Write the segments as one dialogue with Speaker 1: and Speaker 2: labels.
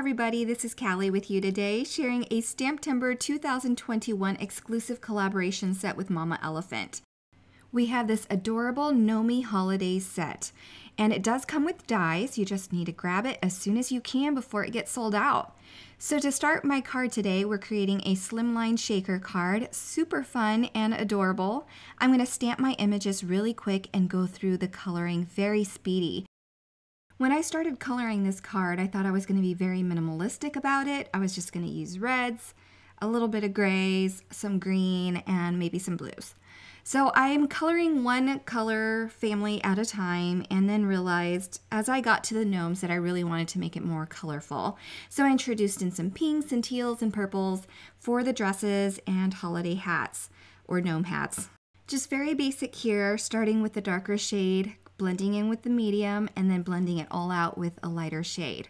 Speaker 1: everybody. This is Callie with you today, sharing a Stamp Timber 2021 exclusive collaboration set with Mama Elephant. We have this adorable Nomi holiday set, and it does come with dies. You just need to grab it as soon as you can before it gets sold out. So to start my card today, we're creating a slimline shaker card, super fun and adorable. I'm gonna stamp my images really quick and go through the coloring very speedy. When I started coloring this card, I thought I was going to be very minimalistic about it. I was just going to use reds, a little bit of grays, some green, and maybe some blues. So I'm coloring one color family at a time and then realized as I got to the gnomes that I really wanted to make it more colorful. So I introduced in some pinks and teals and purples for the dresses and holiday hats or gnome hats. Just very basic here, starting with the darker shade, blending in with the medium, and then blending it all out with a lighter shade.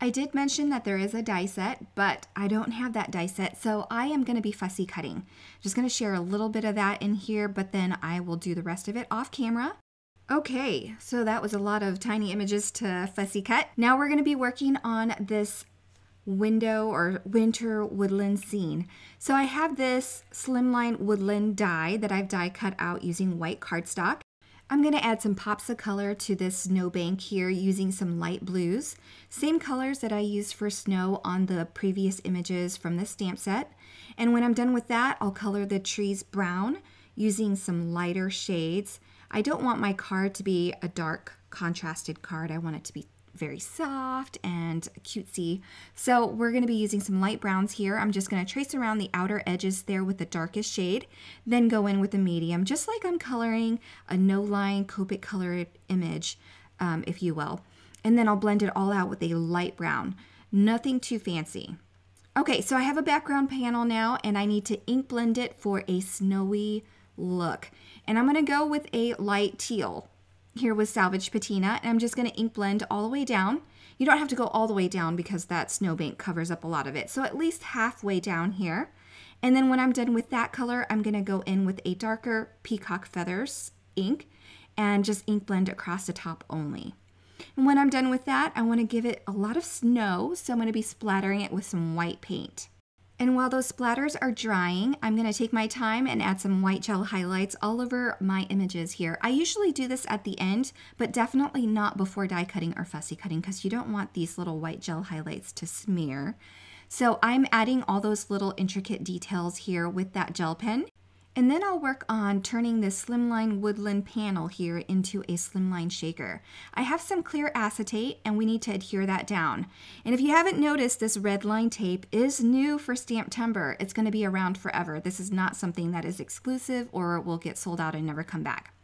Speaker 1: I did mention that there is a die set, but I don't have that die set, so I am gonna be fussy cutting. just gonna share a little bit of that in here, but then I will do the rest of it off camera. Okay, so that was a lot of tiny images to fussy cut. Now we're gonna be working on this window or winter woodland scene. So I have this slimline woodland die that I've die cut out using white cardstock. I'm going to add some pops of color to this snowbank here using some light blues. Same colors that I used for snow on the previous images from this stamp set. And when I'm done with that, I'll color the trees brown using some lighter shades. I don't want my card to be a dark contrasted card. I want it to be very soft and cutesy. So we're going to be using some light browns here. I'm just going to trace around the outer edges there with the darkest shade, then go in with a medium, just like I'm coloring a no-line Copic colored image, um, if you will. And then I'll blend it all out with a light brown. Nothing too fancy. Okay, so I have a background panel now, and I need to ink blend it for a snowy look. And I'm going to go with a light teal here with salvage patina and I'm just going to ink blend all the way down. You don't have to go all the way down because that snowbank covers up a lot of it. So at least halfway down here. And then when I'm done with that color, I'm going to go in with a darker peacock feathers ink and just ink blend across the top only. And when I'm done with that, I want to give it a lot of snow. So I'm going to be splattering it with some white paint. And while those splatters are drying, I'm gonna take my time and add some white gel highlights all over my images here. I usually do this at the end, but definitely not before die cutting or fussy cutting because you don't want these little white gel highlights to smear. So I'm adding all those little intricate details here with that gel pen and then I'll work on turning this slimline woodland panel here into a slimline shaker. I have some clear acetate and we need to adhere that down. And if you haven't noticed, this red line tape is new for Stamp Timber. It's gonna be around forever. This is not something that is exclusive or will get sold out and never come back.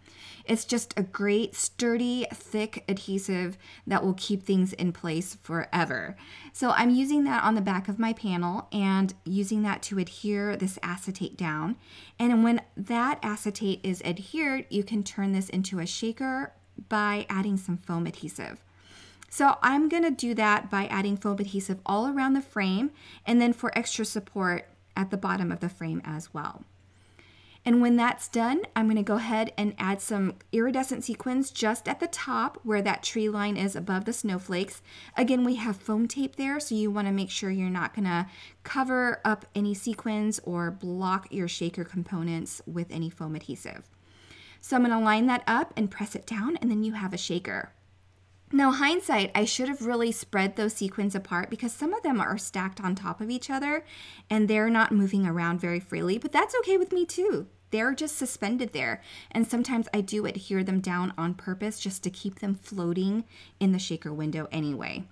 Speaker 1: It's just a great, sturdy, thick adhesive that will keep things in place forever. So I'm using that on the back of my panel and using that to adhere this acetate down. And when that acetate is adhered, you can turn this into a shaker by adding some foam adhesive. So I'm gonna do that by adding foam adhesive all around the frame and then for extra support at the bottom of the frame as well. And when that's done, I'm going to go ahead and add some iridescent sequins just at the top where that tree line is above the snowflakes. Again, we have foam tape there, so you want to make sure you're not going to cover up any sequins or block your shaker components with any foam adhesive. So I'm going to line that up and press it down, and then you have a shaker. Now, hindsight, I should have really spread those sequins apart because some of them are stacked on top of each other and they're not moving around very freely, but that's okay with me too they're just suspended there. And sometimes I do adhere them down on purpose just to keep them floating in the shaker window anyway.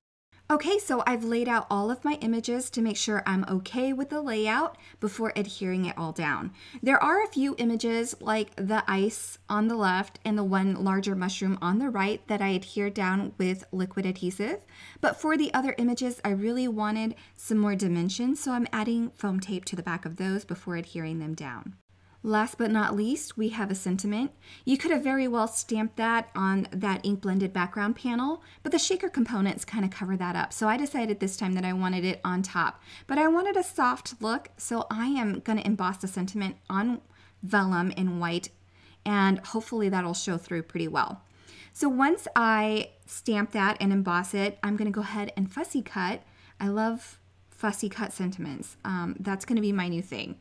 Speaker 1: Okay, so I've laid out all of my images to make sure I'm okay with the layout before adhering it all down. There are a few images like the ice on the left and the one larger mushroom on the right that I adhere down with liquid adhesive, but for the other images I really wanted some more dimension so I'm adding foam tape to the back of those before adhering them down. Last but not least, we have a sentiment. You could have very well stamped that on that ink blended background panel, but the shaker components kind of cover that up. So I decided this time that I wanted it on top, but I wanted a soft look. So I am gonna emboss the sentiment on vellum in white and hopefully that'll show through pretty well. So once I stamp that and emboss it, I'm gonna go ahead and fussy cut. I love fussy cut sentiments. Um, that's going to be my new thing.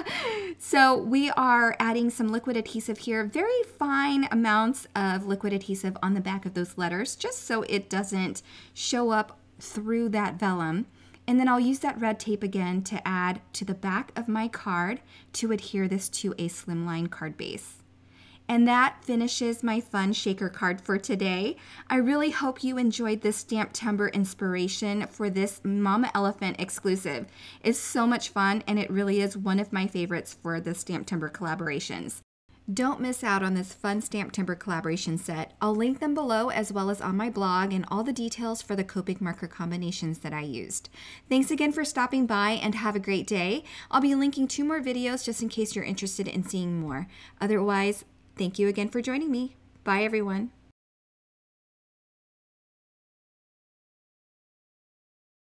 Speaker 1: so we are adding some liquid adhesive here, very fine amounts of liquid adhesive on the back of those letters, just so it doesn't show up through that vellum. And then I'll use that red tape again to add to the back of my card to adhere this to a slimline card base. And that finishes my fun shaker card for today. I really hope you enjoyed this Stamp Timber inspiration for this Mama Elephant exclusive. It's so much fun and it really is one of my favorites for the Stamp Timber collaborations. Don't miss out on this fun Stamp Timber collaboration set. I'll link them below as well as on my blog and all the details for the Copic marker combinations that I used. Thanks again for stopping by and have a great day. I'll be linking two more videos just in case you're interested in seeing more. Otherwise, Thank you again for joining me. Bye, everyone.